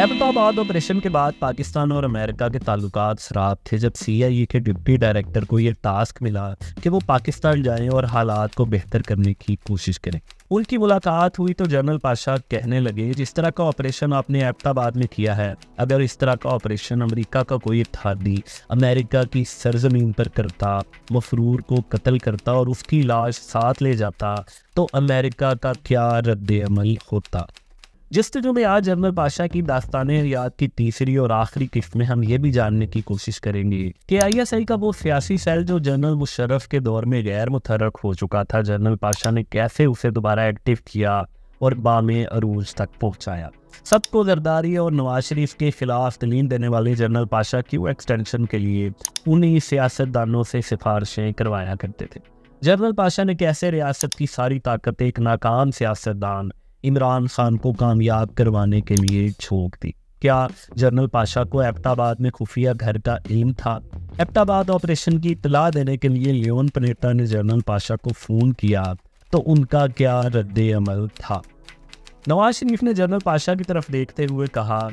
Abbottabad operation के बाद पाकिस्तान और अमेरिका के ताल्लुक शराब थे जब सीआईए e के डिप्टी डायरेक्टर को यह टास्क मिला कि वो पाकिस्तान जाएं और हालात को बेहतर करने की कोशिश करें उनकी मुलाकात हुई तो जनरल पाशा कहने लगे जिस तरह का ऑपरेशन आपने एबटाबाद में किया है अगर इस तरह का ऑपरेशन अमेरिका का कोई इतिहादी अमेरिका की सरजमीन पर करता मफरूर को कत्ल करता और उसकी लाश साथ ले जाता तो अमेरिका का क्या रद्द अमल होता जिससे जो मैं आज अमर पाशा की दास्तान याद की तीसरी और आखिरी किस्त में हम ये भी जानने की कोशिश करेंगे कि आईएसआई का वो सियासी सेल जो जनरल मुशरफ के दौर में गैर मुतरक हो चुका था जनरल पाशा ने कैसे उसे दोबारा एक्टिव किया और बाम अरूज तक पहुंचाया सबको जरदारी और नवाज शरीफ के खिलाफ तलीन देने वाले जनरल पाशा की वो एक्सटेंशन के लिए उन्हीं सियासतदानों से सिफारिशें करवाया करते थे जनरल पाशा ने कैसे रियासत की सारी ताकतें एक नाकाम सियासतदान इमरान खान को कामयाब करवाने के लिए छोक दी क्या जनरल पाशा को एबटाबाद में खुफिया घर का इम था एबटाबाद ऑपरेशन की इतला देने के लिए लियोन पनेटा ने जनरल पाशा को फ़ोन किया तो उनका क्या रद्द अमल था नवाज शरीफ ने जनरल पाशा की तरफ देखते हुए कहा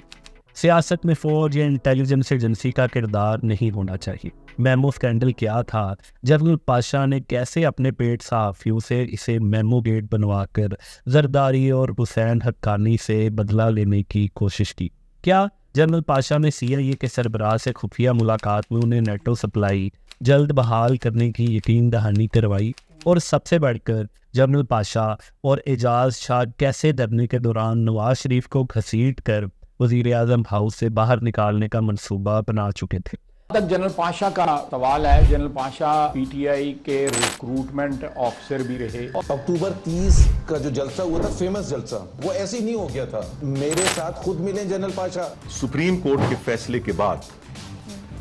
सियासत में फौज या इंटेलिजेंस एजेंसी का किरदार नहीं होना चाहिए मेमो स्कैंडल क्या था जनरल पाशाह ने कैसे अपने पेट साफियों से इसे मेमो गेट बनवाकर जरदारी और हुसैन हक्कानी से बदला लेने की कोशिश की क्या जनरल पाशा ने सीआईए के सरबराह से खुफिया मुलाकात में उन्हें नेटो सप्लाई जल्द बहाल करने की यकीन दहानी करवाई और सबसे बढ़कर जनरल पाशा और एजाज शाह कैसे धरने के दौरान नवाज शरीफ को घसीट कर वजीर आजम हाउस से बाहर निकालने का मनसूबा बना चुके थे तक जनरल पाशा का सवाल है जनरल पाशा पीटीआई के रिक्रूटमेंट ऑफिसर भी रहे अक्टूबर 30 का जो जलसा हुआ था फेमस जलसा वो ऐसे ही नहीं हो गया था मेरे साथ खुद मिले जनरल पाशा सुप्रीम कोर्ट के फैसले के बाद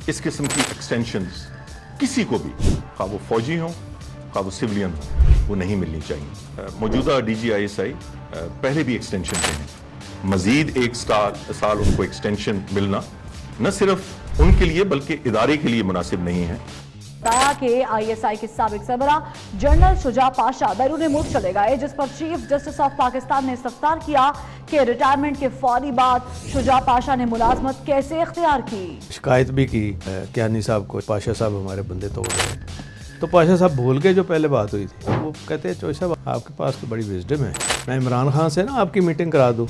इस किस्म की एक्सटेंशन किसी को भी खा वो फौजी हो खा वो सिविलियन हो वो नहीं मिलनी चाहिए मौजूदा डी आई एस आई पहले भी एक्सटेंशन देने मज़ीद एक साल साल उनको एक्सटेंशन मिलना न सिर्फ उनके लिए बल्कि इदारे के लिए मुनासिब नहीं है बताया कि आई एस आई के सबक सरबरा जनरल शुजा पाशा बैरून मुल्क चले गए जिस पर चीफ जस्टिस ऑफ पाकिस्तान ने इस्तफतार किया कि रिटायरमेंट के फौरी बाद शुजा पाशा ने मुलाजमत कैसे अख्तियार की शिकायत भी की क्या साहब को पाशा साहब हमारे बंदे तो हो गए तो पाशा साहब भूल गए जो पहले बात हुई थी वो कहते हैं चोई साहब आपके पास तो बड़ी विजडम है मैं इमरान खान से ना आपकी मीटिंग करा दूँ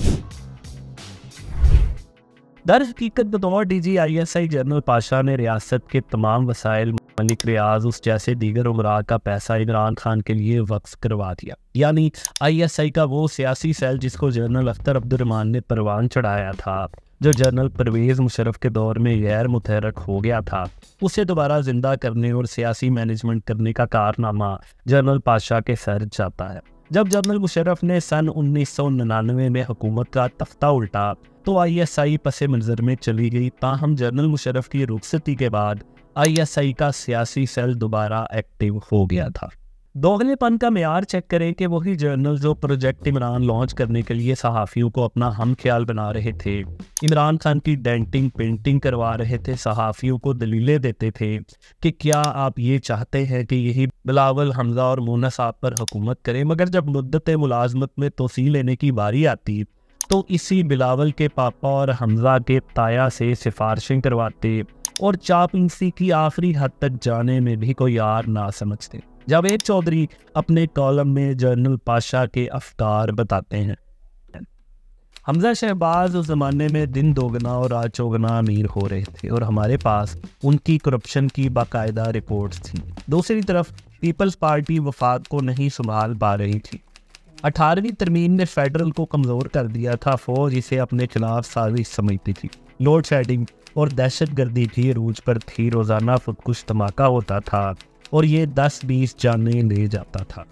दर हकीकत बतौर D G I S I general Pasha ने रियासत के तमाम वसाइल मलिक रियाज उस जैसे दीगर उमरा का पैसा इमरान खान के लिए वक्फ करवा दिया यानी आई एस आई का वो सियासी सेल जिसको जनरल अख्तर अब्दुलरमान ने परवान चढ़ाया था जो जनरल परवेज़ मुशरफ के दौर में गैर मुतहरक हो गया था उसे दोबारा ज़िंदा करने और सियासी मैनेजमेंट करने का कारनामा जनरल पाशाह के सर जाता है जब जनरल मुशरफ ने सन उन्नीस सौ निन्यानवे में हुकूमत का तख्ता उल्टा तो आई एस आई पस मंजर में चली गई ताहम जनरल मुशरफ की रुखसती के बाद आई एस आई का सियासी सेल दोबारा एक्टिव हो गया था दोगलेपन का मैार चेक करें कि वही जर्नल जो प्रोजेक्ट इमरान लॉन्च करने के लिए सहाफ़ियों को अपना हम ख्याल बना रहे थे इमरान खान की डेंटिंग पेंटिंग करवा रहे थे सहाफ़ियों को दलीलें देते थे कि क्या आप ये चाहते हैं कि यही बिलावल हमजा और मोना साहब पर हुकूमत करें मगर जब मुद्दत मुलाजमत में तोसी लेने की बारी आती तो इसी बिलावल के पापा और हमजा के ताया से सिफारशें करवाते और चापलूसी की आखिरी हद तक जाने में भी कोई यार ना समझते जावेद चौधरी अपने कॉलम में जर्नल पाशा के अफकार बताते हैं हमजा शहबाज उस ज़माने में दिन दोगना और रात चौगना अमीर हो रहे थे और हमारे पास उनकी करप्शन की बाकायदा रिपोर्ट थी दूसरी तरफ पीपल्स पार्टी वफाक को नहीं संभाल पा रही थी अठारहवीं तरमीम ने फेडरल को कमज़ोर कर दिया था फौज इसे अपने खिलाफ साजिश समझती थी लोड शेडिंग और दहशत गर्दी भी रूज पर थी रोज़ाना खुदकुश धमाका होता था और ये दस बीस जाने ले जाता था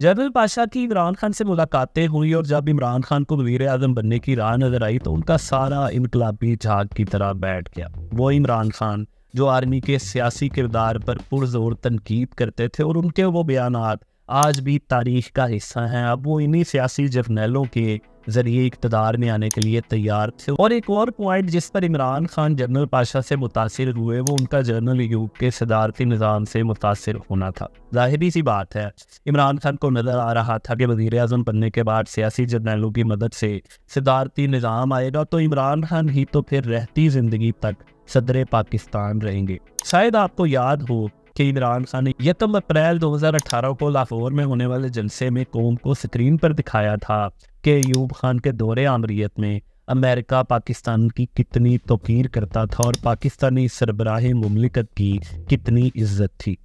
जनरल पाशाह की इमरान खान से मुलाकातें हुई और जब इमरान खान को वजीर आजम बनने की राह नजर आई तो उनका सारा इनकलाबी झाग की तरह बैठ गया वो इमरान खान जो आर्मी के सियासी किरदार पर पुरजोर तनकीद करते थे और उनके वो बयान आज भी तारीख का हिस्सा हैं अब वो इन्हीं सियासी जर्नैलों के जरिए इकतदार में आने के लिए तैयार थे और एक और पॉइंट जिस पर इमरान खान जनरल पाशा से मुतासर हुए वो उनका जनरल युग के सदारती निज़ाम से मुतासर होना था जाहिर सी बात है इमरान खान को नज़र आ रहा था कि वजीर अजम बनने के बाद सियासी जर्नैलों की मदद से सदारती निज़ाम आएगा तो इमरान खान ही तो फिर रहती ज़िंदगी तक सदर पाकिस्तान रहेंगे शायद आपको याद हो के इमरान खान ने यकम तो अप्रैल 2018 को लाहौर में होने वाले जलसे में कौम को स्क्रीन पर दिखाया था कि यूब खान के दौरे आमरीत में अमेरिका पाकिस्तान की कितनी तोकीर करता था और पाकिस्तानी सरबराह ममलिकत की कितनी इज्जत थी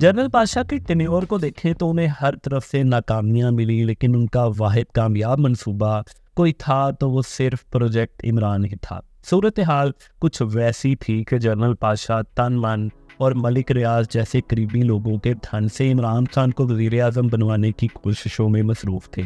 जनरल पाशाह के टेन्योर को देखें तो उन्हें हर तरफ से नाकामियाँ मिली लेकिन उनका वाद कामयाब मनसूबा कोई था तो वो सिर्फ प्रोजेक्ट इमरान ही था सूरत हाल कुछ वैसी थी कि जनरल पाशाह तन मन और मलिक रियाज जैसे करीबी लोगों के धन से इमरान खान को वजीर अजम बनवाने की कोशिशों में मसरूफ़ थे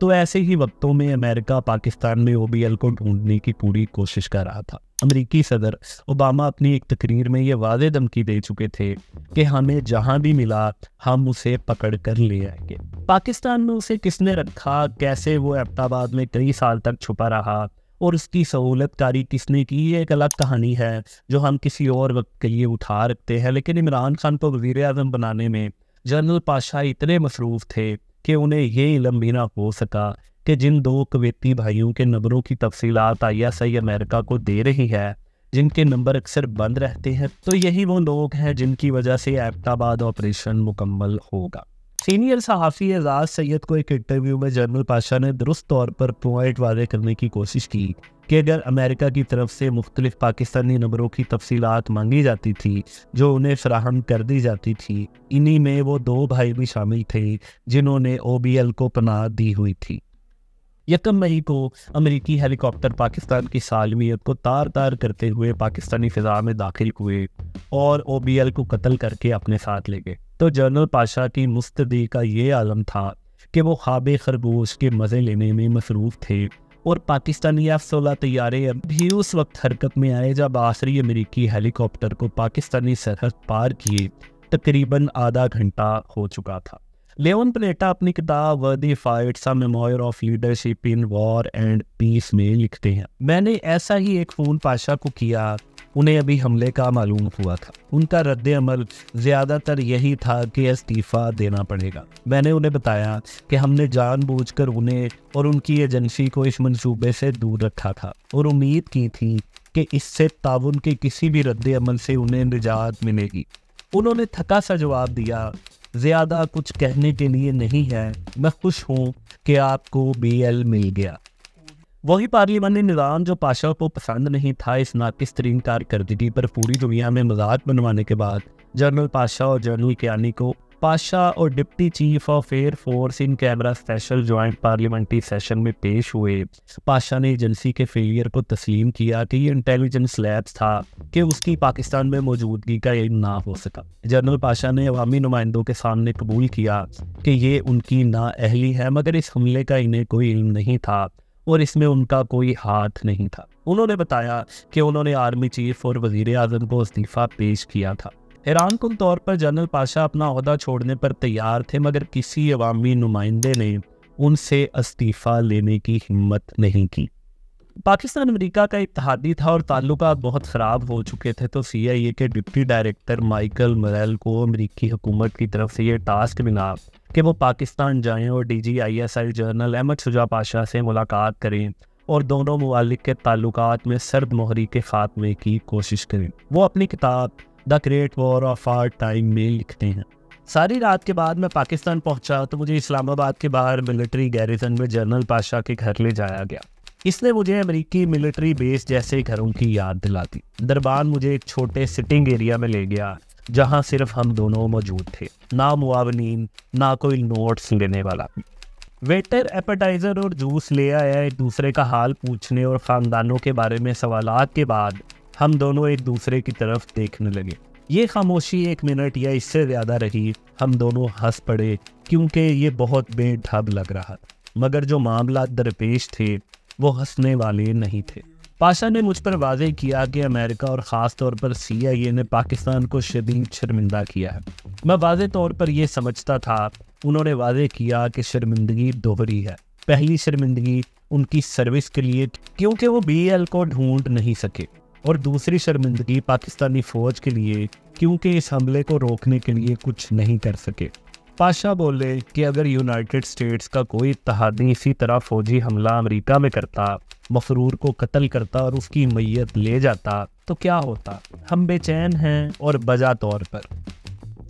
तो ऐसे ही वक्तों में अमेरिका पाकिस्तान में ओ को ढूंढने की पूरी कोशिश कर रहा था अमरीकी सदर ओबामा अपनी एक तकरीर में ये वादे धमकी दे चुके थे कि हमें जहाँ भी मिला हम उसे पकड़ कर ले आएंगे पाकिस्तान में उसे किसने रखा कैसे वो अहमदाबाद में कई साल तक छुपा रहा और उसकी सहूलत कारी किसने की ये एक अलग कहानी है जो हम किसी और वक्त के लिए उठा रखते हैं लेकिन इमरान खान को वजीर अजम बनाने में जनरल पाशाह इतने मसरूफ़ थे कि उन्हें ये इलम भी ना हो सका कि जिन दो कवेती भाइयों के नंबरों की तफसीत आई एस आई अमेरिका को दे रही है जिनके नंबर अक्सर बंद रहते हैं तो यही वो लोग हैं जिनकी वजह से एबटाबाद ऑपरेशन मुकम्मल होगा सीनियर सहाफ़ी एजाज सैद को एक इंटरव्यू में जनरल पाशा ने दुरुस्त तौर पर पॉइंट वादे करने की कोशिश की कि अगर अमेरिका की तरफ से मुख्तलिफ पाकिस्तानी नंबरों की तफसीत मांगी जाती थी जो उन्हें फ्राहम कर दी जाती थी इन्हीं में वो दो भाई भी शामिल थे जिन्होंने ओ बी एल को पनाह दी हुई थी यकम मई को अमेरिकी हेलीकॉप्टर पाकिस्तान की सालमियत को तार तार करते हुए पाकिस्तानी फ़िज़ा में दाखिल हुए और ओ बी एल को कत्ल करके अपने साथ ले गए तो जनरल पाशा की मुस्तदी का ये आलम था कि वो खाब खरगोश के मज़े लेने में मसरूफ़ थे और पाकिस्तानी एफ सोलह तैयारे भी उस वक्त हरकत में आए जब आखिरी अमरीकी हेलीकॉप्टर को पाकिस्तानी सरहद पार किए तकरीबन आधा घंटा हो चुका था लेवन प्लेटा अपनी किताब the fights memoir of leadership in war and peace में लिखते हैं मैंने ऐसा ही एक फ़ोन पाशा को किया उन्हें अभी हमले का मालूम हुआ था उनका रद्द अमल ज़्यादातर यही था कि इस्तीफ़ा देना पड़ेगा मैंने उन्हें बताया कि हमने जानबूझकर उन्हें और उनकी एजेंसी को इस मंसूबे से दूर रखा था और उम्मीद की थी कि इससे ताउन के किसी भी रद्द अमल से उन्हें निजात मिलेगी उन्होंने थका सा जवाब दिया ज़्यादा कुछ कहने के लिए नहीं है मैं खुश हूँ कि आपको बी एल मिल गया वही पार्लियामानी निज़ाम जो पाशा को पसंद नहीं था इस नाकिस तरीन कारकर्दगी पर पूरी दुनिया में मजाक बनवाने के बाद जनरल पाशा और जनरल कियानी को पाशा और deputy chief of air force in camera special joint parliamentary session में पेश हुए पाशा ने एजेंसी के फेलियर को तस्लीम किया कि इंटेलिजेंस लैब था कि उसकी पाकिस्तान में मौजूदगी का इल्म ना हो सका जनरल पाशा ने अवामी नुमाइंदों के सामने कबूल किया कि ये उनकी नाअहली है मगर इस हमले का इन्हें कोई इल्म नहीं था और इसमें उनका कोई हाथ नहीं था उन्होंने बताया कि उन्होंने आर्मी चीफ और वजीर आजम को इस्तीफा पेश किया था हैरान कुल तौर पर जनरल पाशा अपना अहदा छोड़ने पर तैयार थे मगर किसी अवामी नुमाइंदे ने उनसे इस्तीफ़ा लेने की हिम्मत नहीं की पाकिस्तान अमेरिका का इतिहादी था और ताल्लुक बहुत ख़राब हो चुके थे तो सी आई ए के डिप्टी डायरेक्टर माइकल मरेल को अमरीकी हुकूमत की तरफ से ये टास्क मिला कि वो पाकिस्तान जाएं और D G I S I general Ahmed Shuja Pasha से मुलाकात करें और दोनों ममालिक के ताल्लुक में सर्द मोहरी के खात्मे की कोशिश करें वो अपनी किताब the great war of our time में लिखते हैं सारी रात के बाद मैं पाकिस्तान पहुंचा तो मुझे इस्लामाबाद के बाहर मिलिट्री गैरिजन में जनरल पाशाह के घर ले जाया गया इसने मुझे अमेरिकी मिलिट्री बेस जैसे घरों की याद दिला दी दरबार मुझे एक छोटे सिटिंग एरिया में ले गया जहां सिर्फ हम दोनों मौजूद थे ना मुआवनीन ना कोई नोट्स लेने वाला वेटर एपेटाइज़र और जूस ले आया एक दूसरे का हाल पूछने और ख़ानदानों के बारे में सवाल के बाद हम दोनों एक दूसरे की तरफ देखने लगे ये खामोशी एक मिनट या इससे ज़्यादा रही हम दोनों हंस पड़े क्योंकि ये बहुत बेढब लग रहा मगर जो मामला दरपेश थे वो हंसने वाले नहीं थे पाशा ने मुझ पर वाजे किया कि अमेरिका और ख़ास तौर पर सीआईए ने पाकिस्तान को शदीद शर्मिंदा किया है मैं वाज तौर पर यह समझता था उन्होंने वाजे किया कि शर्मिंदगी दोहरी है पहली शर्मिंदगी उनकी सर्विस के लिए क्योंकि वो बी को ढूंढ नहीं सके और दूसरी शर्मिंदगी पाकिस्तानी फ़ौज के लिए क्योंकि इस हमले को रोकने के लिए कुछ नहीं कर सके पाशा बोले कि अगर यूनाइटेड स्टेट्स का कोई इतहादी इसी तरह फौजी हमला अमेरिका में करता मफरूर को कत्ल करता और उसकी मैयत ले जाता तो क्या होता हम बेचैन हैं और बजा तौर पर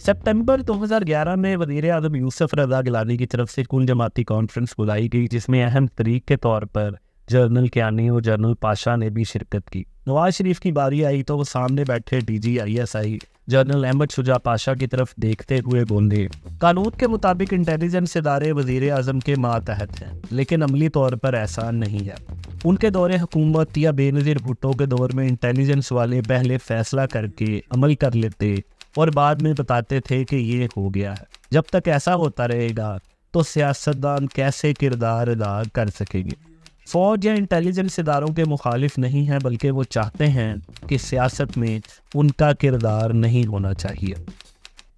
सितंबर 2011 में वजीर अजम यूसफ रजा गिलानी की तरफ से कुल जमाती कॉन्फ्रेंस बुलाई गई जिसमें अहम तरीक के तौर पर जर्नल क्यानी और जर्नल पाशा ने भी शिरकत की नवाज शरीफ की बारी आई तो वो सामने बैठे D G I S I general Ahmed Shuja Pasha की तरफ देखते हुए बोली कानून के मुताबिक इंटेलिजेंस इदारे वजीर अजम के मातहत हैं लेकिन अमली तौर पर ऐसा नहीं है उनके दौरे हुकूमत या बेनज़ीर भुट्टो के दौर में इंटेलिजेंस वाले पहले फैसला करके अमल कर लेते और बाद में बताते थे कि ये हो गया है जब तक ऐसा होता रहेगा तो सियासतदान कैसे किरदार अदा कर सकेंगे फ़ौज या इंटेलिजेंस इदारों के मुखालिफ नहीं है बल्कि वो चाहते हैं कि सियासत में उनका किरदार नहीं होना चाहिए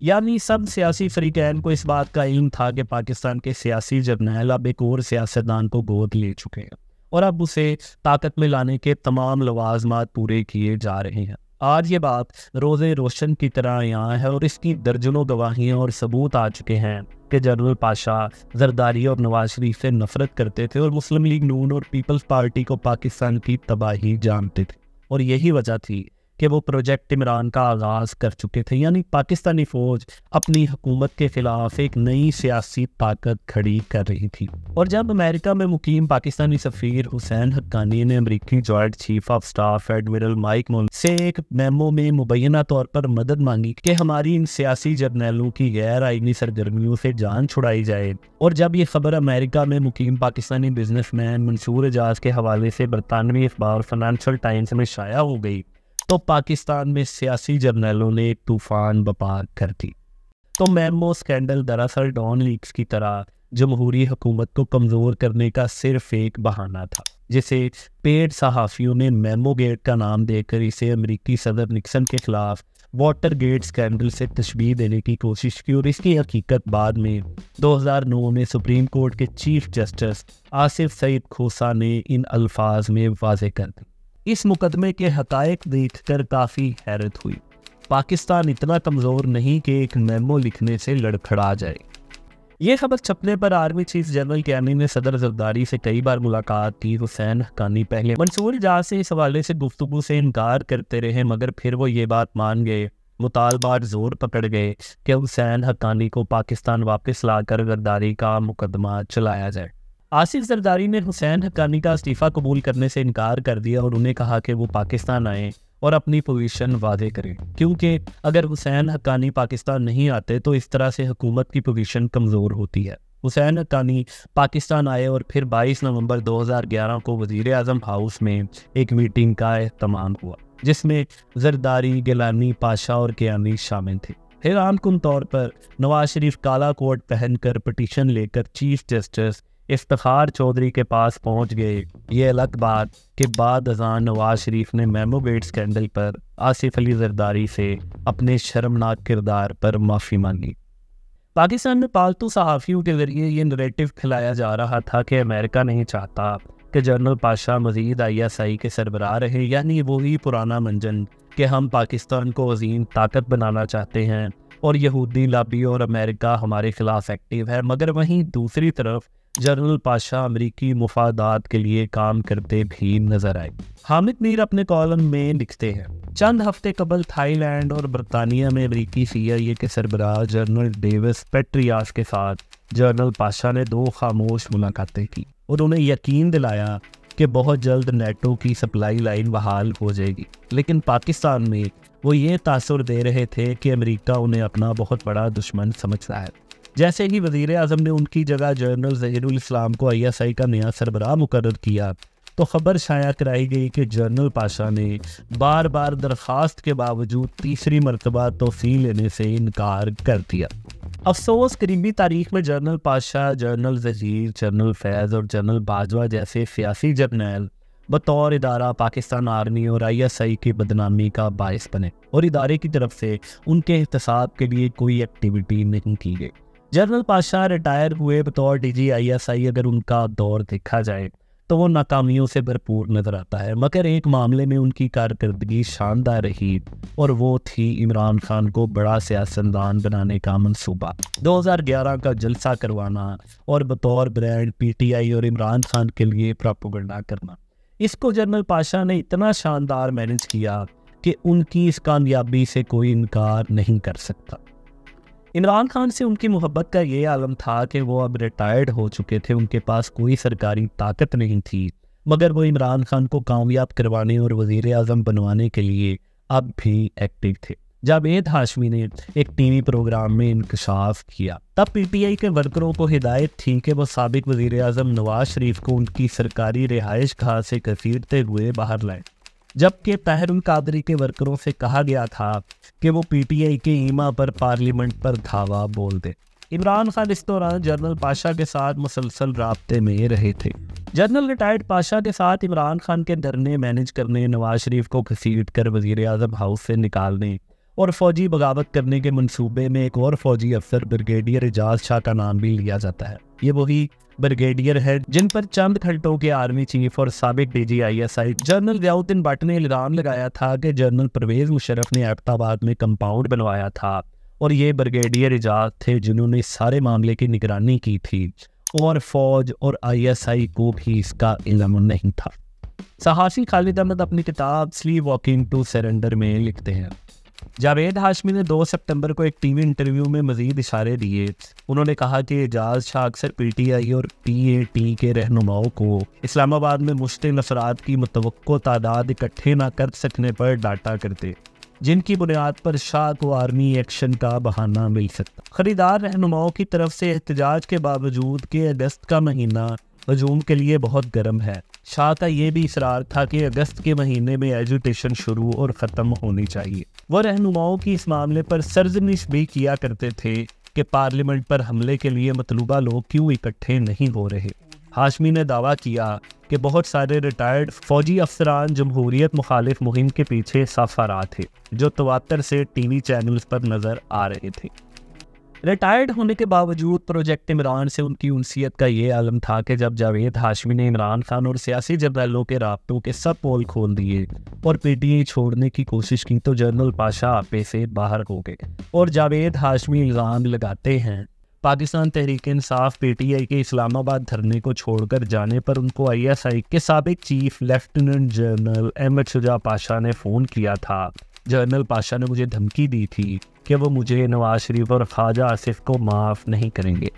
यानी सब सियासी फरीकैन को इस बात का इल्म था कि पाकिस्तान के सियासी जर्नैल अब एक और सियासतदान को गोद ले चुके हैं और अब उसे ताकत में लाने के तमाम लवाजमात पूरे किए जा रहे हैं आज ये बात रोजे रोशन की तरह यहाँ है और इसकी दर्जनों गवाहियाँ और सबूत आ चुके हैं के जनरल पाशा जरदारी और नवाज शरीफ से नफरत करते थे और मुस्लिम लीग नून और पीपल्स पार्टी को पाकिस्तान की तबाही जानते थे और यही वजह थी कि वो प्रोजेक्ट इमरान का आगाज़ कर चुके थे यानी पाकिस्तानी फ़ौज अपनी हुकूमत के ख़िलाफ़ एक नई सियासी ताकत खड़ी कर रही थी और जब अमेरिका में मुकीम पाकिस्तानी सफ़ीर हुसैन हक्कानी ने अमरीकी joint chief of staff admiral Mike Mullen से एक मेमो में मुबैना तौर पर मदद मांगी कि हमारी इन सियासी जर्नैलों की गैर आइनी सरगर्मियों से जान छुड़ाई जाए और जब ये खबर अमेरिका में मुकीम पाकिस्तानी बिजनेसमैन मंसूर एजाज के हवाले से बरतानवी अखबार फाइनेंशियल टाइम्स में शाया हो गई तो पाकिस्तान में सियासी जर्नलों ने तूफान बपा कर दी तो मैमो स्कैंडल दरअसल डॉन लीक्स की तरह जमहूरी हुकूमत को कमज़ोर करने का सिर्फ एक बहाना था जिसे पेड सहाफ़ियों ने मेमो गेट का नाम देकर इसे अमरीकी सदर निक्सन के खिलाफ वाटर गेट स्कैंडल से तशबी देने की कोशिश की और इसकी हकीकत बाद में 2009 में सुप्रीम कोर्ट के चीफ जस्टिस आसिफ सईद खोसा ने इन अल्फाज में वाजे कर दी इस मुकदमे के हकायक देखकर काफ़ी हैरत हुई पाकिस्तान इतना कमज़ोर नहीं कि एक मेमो लिखने से लड़खड़ा जाए ये खबर छपने पर आर्मी चीफ जनरल कैनी ने सदर जरदारी से कई बार मुलाकात की हुसैन हकानी पहले मंसूर जा से इस हवाले से गुफ्तु से इनकार करते रहे मगर फिर वो ये बात मान गए मुतालबात जोर पकड़ गए कि हुसैन हकानी को पाकिस्तान वापस लाकर गद्दारी का मुकदमा चलाया जाए आसिफ जरदारी ने हुसैन हकानी का इस्तीफ़ा कबूल करने से इनकार कर दिया और उन्हें कहा कि वो पाकिस्तान आए और अपनी पोजीशन वादे करें क्योंकि अगर हुसैन हकानी पाकिस्तान नहीं आते तो इस तरह से हुकूमत की पोजीशन कमज़ोर होती है हुसैन हकानी पाकिस्तान आए और फिर 22 नवंबर 2011 को वजीर अजम हाउस में एक मीटिंग का अहतमाम हुआ जिसमें जरदारी गिलानी पाशा और कियानी शामिल थे आम कन तौर पर नवाज शरीफ काला कोट पहनकर पटिशन लेकर चीफ जस्टिस इफ्तार चौधरी के पास पहुंच गए ये अलग बात कि बाद अजान नवाज शरीफ ने मेमोबेट स्कैंडल पर आसिफ अली जरदारी से अपने शर्मनाक किरदार पर माफ़ी मांगी पाकिस्तान में पालतू सहाफ़ियों के ज़रिए ये नरेटिव खिलाया जा रहा था कि अमेरिका नहीं चाहता कि general Pasha Majeed I S आई के सरबराह रहे यानी वही पुराना मंजन कि हम पाकिस्तान को अजीम ताकत बनाना चाहते हैं और यहूदी लाबी और अमेरिका हमारे खिलाफ एक्टिव है मगर वहीं दूसरी तरफ जनरल पाशा अमरीकी मुफादात के लिए काम करते भी नजर आए हामिद मीर अपने कॉलम में लिखते हैं चंद हफ्ते कबल थाईलैंड और बरतानिया में अमरीकी सी के सरबराह जनरल डेविस पेट्रियास के साथ जनरल पाशा ने दो खामोश मुलाकातें की और उन्हें यकीन दिलाया कि बहुत जल्द नेटो की सप्लाई लाइन बहाल हो जाएगी लेकिन पाकिस्तान में वो ये तासर दे रहे थे कि अमेरिका उन्हें अपना बहुत बड़ा दुश्मन समझ रहा है जैसे ही वजीर अजम ने उनकी जगह जनरल जहरुल इस्लाम को आई का नया सरबराह मुकर किया तो ख़बर शाया कराई गई कि जनरल पाशा ने बार बार दरख्वास्त के बावजूद तीसरी मरतबा तोसी लेने से इनकार कर दिया अफसोस करीबी तारीख में general Pasha general Zaheer general Faiz और जनरल बाजवा जैसे सियासी जर्नैल बतौर इदारा पाकिस्तान आर्मी और आई एस आई की बदनामी का बायस बने और इदारे की तरफ से उनके एहतसाब के लिए कोई एक्टिविटी नहीं की गई जनरल पाशाह रिटायर हुए बतौर डी जी आई एस आई अगर उनका दौर देखा जाए तो वो नाकामियों से भरपूर नज़र आता है मगर एक मामले में उनकी कारकर्दगी शानदार रही और वो थी इमरान खान को बड़ा सियासतदान बनाने का हज़ार 2011 का जलसा करवाना और बतौर ब्रांड पीटीआई और इमरान खान के लिए प्रापोगंडा करना इसको जनरल पाशाह ने इतना शानदार मैनेज किया कि उनकी इस कामयाबी से कोई इनकार नहीं कर सकता इमरान खान से उनकी मोहब्बत का ये आलम था कि वो अब रिटायर्ड हो चुके थे उनके पास कोई सरकारी ताकत नहीं थी मगर वो इमरान खान को कामयाब करवाने और वजीर अजम बनवाने के लिए अब भी एक्टिव थे जब एद हाशमी ने एक टीवी प्रोग्राम में इंकशाफ किया तब पीटीआई के वर्करों को हिदायत थी कि वो सबक वजीर अजम नवाज शरीफ को उनकी सरकारी रिहाइश गाह से कसीरते हुए बाहर लाएं जबकि तहर कादरी के वर्करों से कहा गया था कि वो पीटीआई के ईमा पर पार्लियामेंट पर धावा बोल दे इमरान खान इस दौरान जनरल पाशा के साथ मुसलसल रबते में रहे थे जनरल रिटायर्ड पाशा के साथ इमरान खान के धरने मैनेज करने नवाज शरीफ को घसीट कर वजीर आजम हाउस से निकालने और फौजी बगावत करने के मंसूबे में एक और फौजी अफसर ब्रिगेडियर एजाज शाह का नाम भी लिया जाता है ये वही ब्रिगेडियर है जिन पर चंद घंटों के आर्मी चीफ और एस डीजीआईएसआई जनरल जयाउद्दीन भट्ट ने इल्ज़ाम लगाया था कि जनरल परवेज मुशरफ ने एबताबाद में कंपाउंड बनवाया था और ये ब्रिगेडियर एजाज थे जिन्होंने सारे मामले की निगरानी की थी और फौज और आईएसआई को भी इसका इलम नहीं था साहसी खालिद अहमद अपनी किताब स्ली वॉकिंग टू सरेंडर में लिखते हैं जावेद हाशमी ने 2 सितंबर को एक टीवी इंटरव्यू में मजीद इशारे दिए उन्होंने कहा कि एजाज शाह अक्सर पी टी आई और पी ए टी के रहनुमाओं को इस्लामाबाद में मुश्तिल अफराद की मुतव तादाद इकट्ठे ना कर सकने पर डांटा करते जिनकी बुनियाद पर शाह को आर्मी एक्शन का बहाना मिल सकता खरीदार रहनुमाओं की तरफ से एहतजाज के बावजूद के अगस्त का महीना हजूम के लिए बहुत गर्म है शाह का ये भी इसरार था कि अगस्त के महीने में एजुटेशन शुरू और ख़त्म होनी चाहिए वह रहनुमाओं की इस मामले पर सरजनिश भी किया करते थे कि पार्लियामेंट पर हमले के लिए मतलूबा लोग क्यों इकट्ठे नहीं हो रहे हाशमी ने दावा किया कि बहुत सारे रिटायर्ड फौजी अफसरान जमहूरियत मुखालिफ मुहिम के पीछे रहा थे जो तवातर से टीवी चैनल्स पर नज़र आ रहे थे रिटायर्ड होने के बावजूद प्रोजेक्ट इमरान से उनकी उनसीत का ये आलम था कि जब जावेद हाशमी ने इमरान खान और सियासी जर्नलों के रबतों के सब पोल खोल दिए और पीटीए आई छोड़ने की कोशिश की तो जनरल पाशा आपे से बाहर हो गए और जावेद हाशमी इल्ज़ाम लगाते हैं Pakistan Tehreek Insaf P T I के इस्लामाबाद धरने को छोड़कर जाने पर उनको आई एस आई के सबक chief lieutenant general Ahmed Shuja Pasha ने फ़ोन किया था जनरल पाशा ने मुझे धमकी दी थी कि वो मुझे नवाज शरीफ और ख्वाजा आसिफ को माफ़ नहीं करेंगे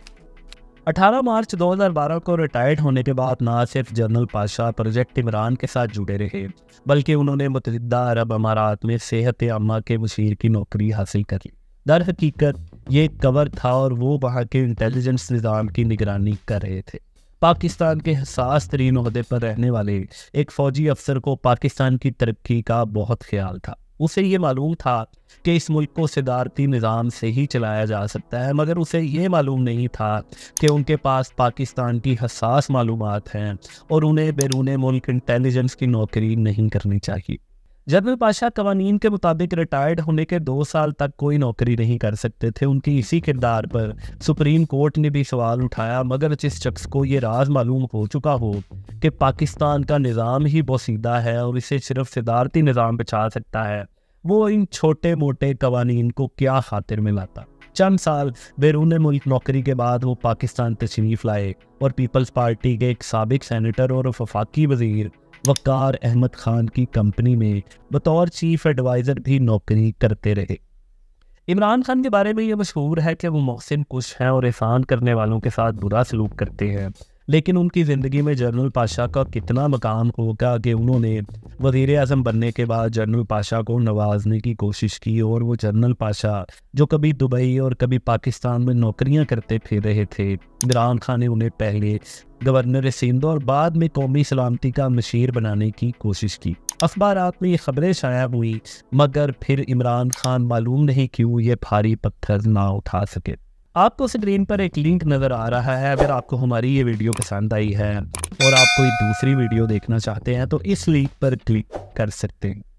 18 मार्च 2012 को रिटायर्ड होने के बाद ना सिर्फ जनरल पाशा प्रोजेक्ट इमरान के साथ जुड़े रहे बल्कि उन्होंने मुतहदा अरब अमारात में सेहत अम्मा के मशीर की नौकरी हासिल कर ली दर हकीकत ये कवर था और वो वहाँ के इंटेलिजेंस निज़ाम की निगरानी कर रहे थे पाकिस्तान के हसास तरीन अहदे पर रहने वाले एक फ़ौजी अफसर को पाकिस्तान की तरक्की का बहुत ख्याल था उसे ये मालूम था कि इस मुल्क को सदारती निज़ाम से ही चलाया जा सकता है मगर उसे ये मालूम नहीं था कि उनके पास पाकिस्तान की हसास मालूम हैं और उन्हें बैरून मुल्क इंटेलिजेंस की नौकरी नहीं करनी चाहिए जनरल पाशाह कवानीन के मुताबिक रिटायर्ड होने के दो साल तक कोई नौकरी नहीं कर सकते थे उनकी इसी किरदार पर सुप्रीम कोर्ट ने भी सवाल उठाया मगर जिस शख्स को ये राज मालूम हो चुका हो कि पाकिस्तान का निज़ाम ही बोसीदा है और इसे सिर्फ सिदारती निज़ाम बचा सकता है वो इन छोटे मोटे कवानीन को क्या खातिर में लाता चंद साल बैरून मुल्क नौकरी के बाद वो पाकिस्तान तशरीफ लाए और पीपल्स पार्टी के एक सबक सैनिटर और वफाकी वजीर वक़ार अहमद खान की कंपनी में बतौर चीफ एडवाइज़र भी नौकरी करते रहे इमरान खान के बारे में ये मशहूर है कि वो मोहसिन कुश हैं और एहसान करने वालों के साथ बुरा सलूक करते हैं लेकिन उनकी ज़िंदगी में जनरल पाशा का कितना मकाम होगा कि उन्होंने वज़ी अजम बनने के बाद जनरल पाशा को नवाजने की कोशिश की और वो जनरल पाशा जो कभी दुबई और कभी पाकिस्तान में नौकरियां करते फिर रहे थे इमरान खान ने उन्हें पहले गवर्नर सिंध और बाद में कौमी सलामती का मशीर बनाने की कोशिश की अखबार में ये खबरें शाया हुई मगर फिर इमरान खान मालूम नहीं क्यों ये भारी पत्थर ना उठा सके आपको स्क्रीन पर एक लिंक नज़र आ रहा है अगर आपको हमारी ये वीडियो पसंद आई है और आप कोई दूसरी वीडियो देखना चाहते हैं तो इस लिंक पर क्लिक कर सकते हैं